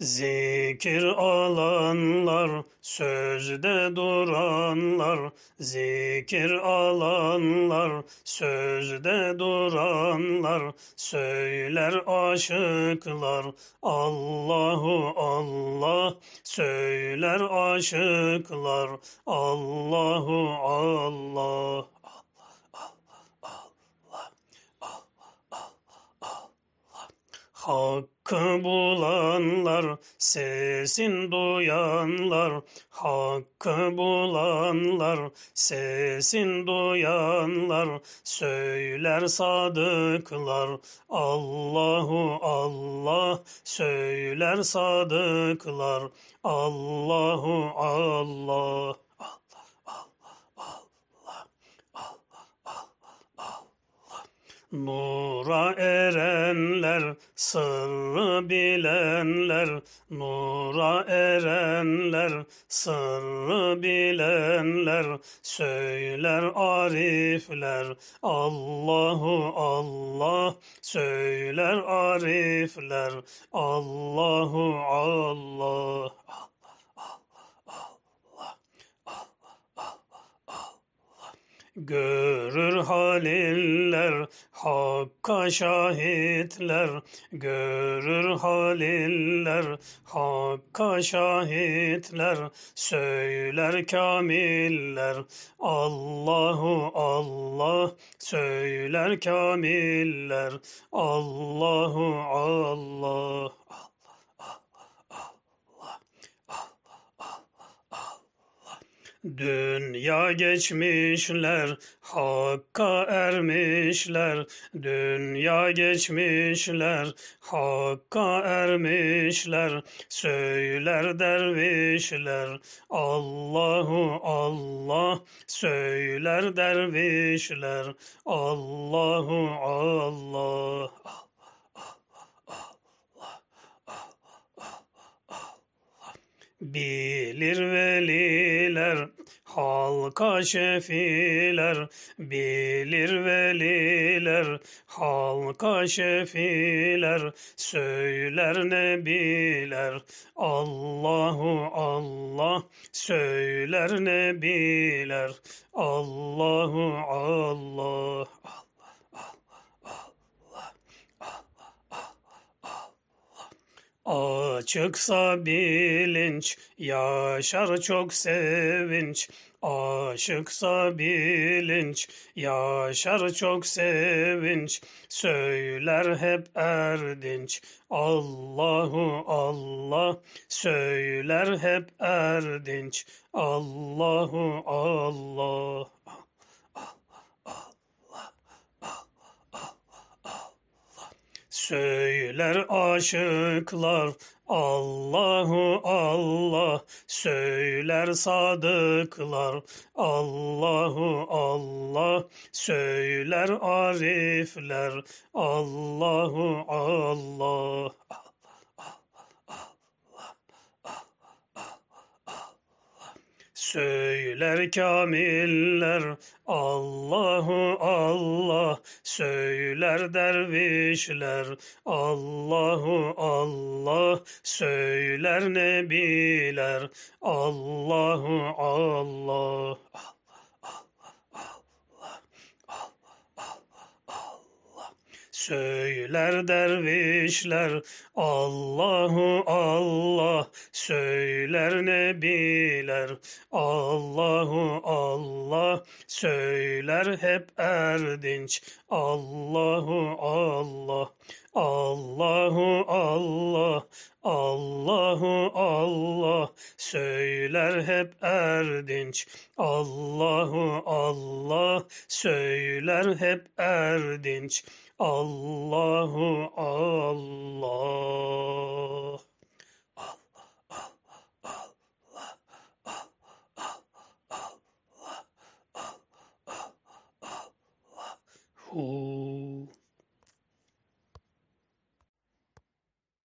Zikir alanlar, sözde duranlar, zikir alanlar, sözde duranlar, söyler aşıklar, Allahu Allah, söyler aşıklar, Allahu Allah. Hakkı bulanlar, sesin duyanlar, hakkı bulanlar, sesin duyanlar, söyler sadıklar, Allahu Allah, söyler sadıklar, Allahu Allah. Nura erenler, sırrı bilenler, nura erenler, sırrı bilenler, söyler arifler, Allahu Allah, söyler arifler, Allahu Allah. Görür haliller Hakka şahitler görür haliller, Hakka şahitler söyler kamiller, Allahu Allah söyler kamiller, Allahu Allah. Dünya geçmişler Hakka ermişler, dünya geçmişler, Hakka ermişler, söyler dervişler, Allahu Allah, söyler dervişler, Allahu Allah. Bilir veli kaşefiler bilir veliler halka şefiler söyler ne nebiler Allahu Allah söyler ne nebiler Allahu Allah Allah Allah Allah Allah Allah Allah Açıksa bilinç, yaşar çok sevinç. Aşıksa bilinç, yaşar çok sevinç. Söyler hep erdinç, Allahu Allah. Söyler hep erdinç, Allahu Allah. Söyler aşıklar Allahu Allah söyler sadıklar Allahu Allah söyler arifler Allahu Allah Söyler kamiller Allahu Allah Söyler dervişler Allahu Allah Söyler nebiler Allahu Allah Söyler dervişler Allahu Allah Söyler nebiler Allahu Allah Söyler hep erdinç Allahu Allah Allahu Allah Allahu Allah söyler hep erdinç Allahu Allah söyler hep erdinç Allahu Allah. Allah, Allah, Allah, Allah, Allah, Allah, Allah, Allah, Allah.